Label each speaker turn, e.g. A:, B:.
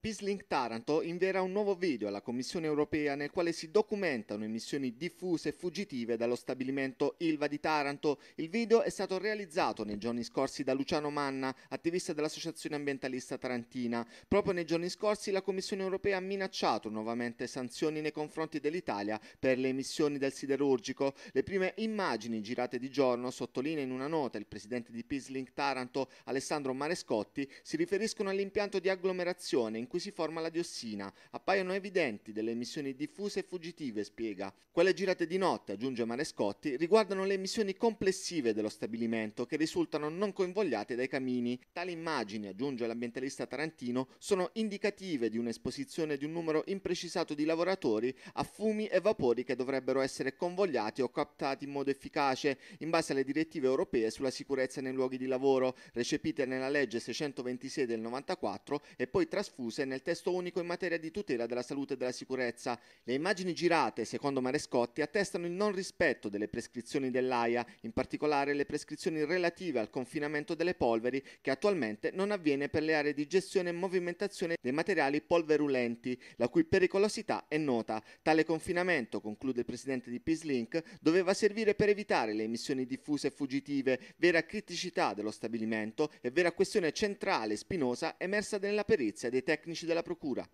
A: Pislink Taranto invierà un nuovo video alla Commissione europea nel quale si documentano emissioni diffuse e fuggitive dallo stabilimento Ilva di Taranto. Il video è stato realizzato nei giorni scorsi da Luciano Manna, attivista dell'Associazione Ambientalista Tarantina. Proprio nei giorni scorsi la Commissione europea ha minacciato nuovamente sanzioni nei confronti dell'Italia per le emissioni del siderurgico. Le prime immagini girate di giorno, sottolinea in una nota il presidente di Pislink Taranto, Alessandro Marescotti, si riferiscono all'impianto di agglomerazione in cui si forma la diossina. Appaiono evidenti delle emissioni diffuse e fuggitive, spiega. Quelle girate di notte, aggiunge Marescotti, riguardano le emissioni complessive dello stabilimento che risultano non coinvogliate dai camini. Tali immagini, aggiunge l'ambientalista tarantino, sono indicative di un'esposizione di un numero imprecisato di lavoratori a fumi e vapori che dovrebbero essere convogliati o captati in modo efficace in base alle direttive europee sulla sicurezza nei luoghi di lavoro, recepite nella legge 626 del 94 e poi trasfuse incluse nel testo unico in materia di tutela della salute e della sicurezza. Le immagini girate, secondo Marescotti, attestano il non rispetto delle prescrizioni dell'AIA, in particolare le prescrizioni relative al confinamento delle polveri che attualmente non avviene per le aree di gestione e movimentazione dei materiali polverulenti, la cui pericolosità è nota. Tale confinamento, conclude il presidente di Peace Link, doveva servire per evitare le emissioni diffuse e fuggitive, vera criticità dello stabilimento e vera questione centrale e spinosa emersa nella perizia dei tecnici tecnici della
B: Procura.